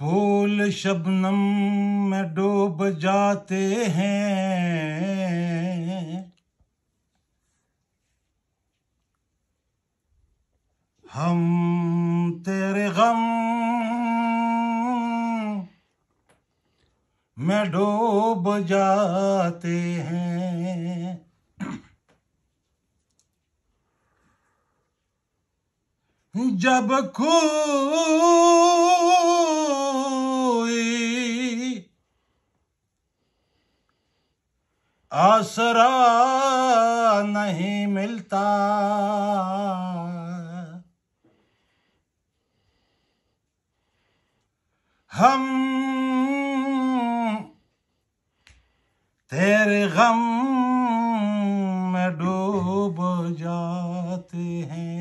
फूल शबनम में डूब जाते हैं हम तेरे गम में डूब जाते हैं जब खू आसरा नहीं मिलता हम तेरे गम में डूब जाते हैं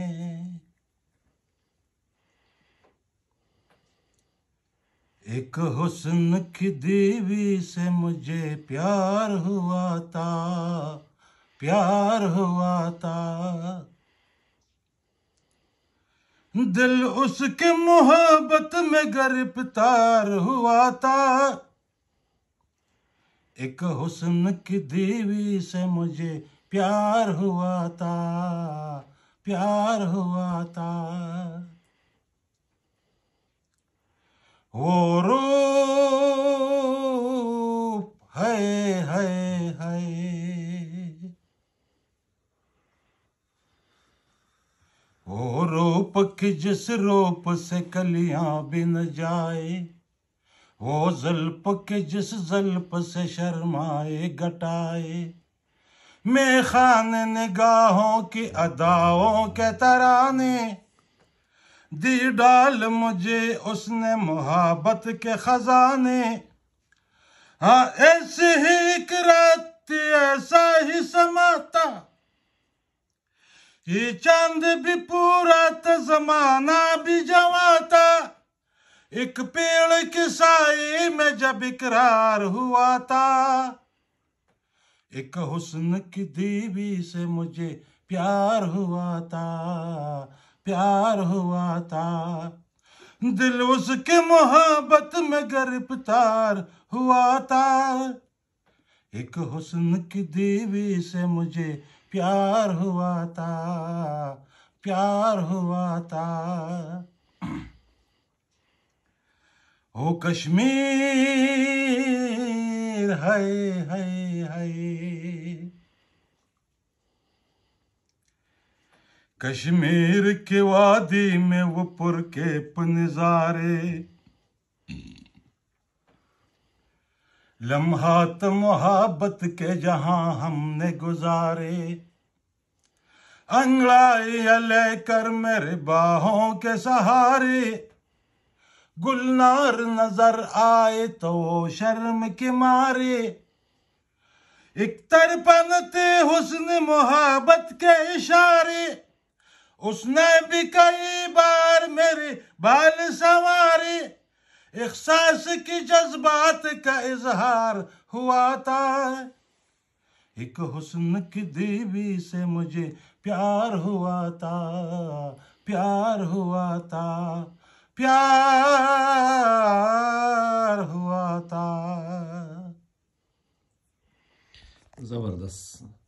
एक हुसन की देवी से मुझे प्यार हुआ था प्यार हुआ था दिल उसके मोहब्बत में गिरफ्तार हुआ था एक हुसन की देवी से मुझे प्यार हुआ था प्यार हुआ था वो रूप है है है वो रूप की जिस रूप से कलियां बिन जाए वो जल्प के जिस जल्प से शर्माए घटाए मे खान निगाहों की अदाओं के तराने दी डाल मुझे उसने मोहब्बत के खजाने हाँ ऐसे ही एक रात ऐसा ही समाता ये चांद भी पूरा था जमाना भी जमाता एक पेड़ की साई में जब इकरार हुआ था एक हुस्न की देवी से मुझे प्यार हुआ था प्यार हुआ था दिल उसके मोहब्बत में गिरफ्तार हुआ था एक हुस्न की देवी से मुझे प्यार हुआ था प्यार हुआ था ओ कश्मीर हाय हाय हाय कश्मीर के वादी में वो पुर पुरके लम्हा तो मोहब्बत के जहां हमने गुजारे अंगड़ाइया लेकर मेरे बाहों के सहारे गुलनार नजर आए तो शर्म के मारे एक तरपनते हुस्न मोहब्बत के इशारे उसने भी कई बार मेरी बाल सवारी एहसास की जज्बात का इजहार हुआ था एक हुस्न की देवी से मुझे प्यार हुआ था प्यार हुआ था प्यार हुआ था जबरदस्त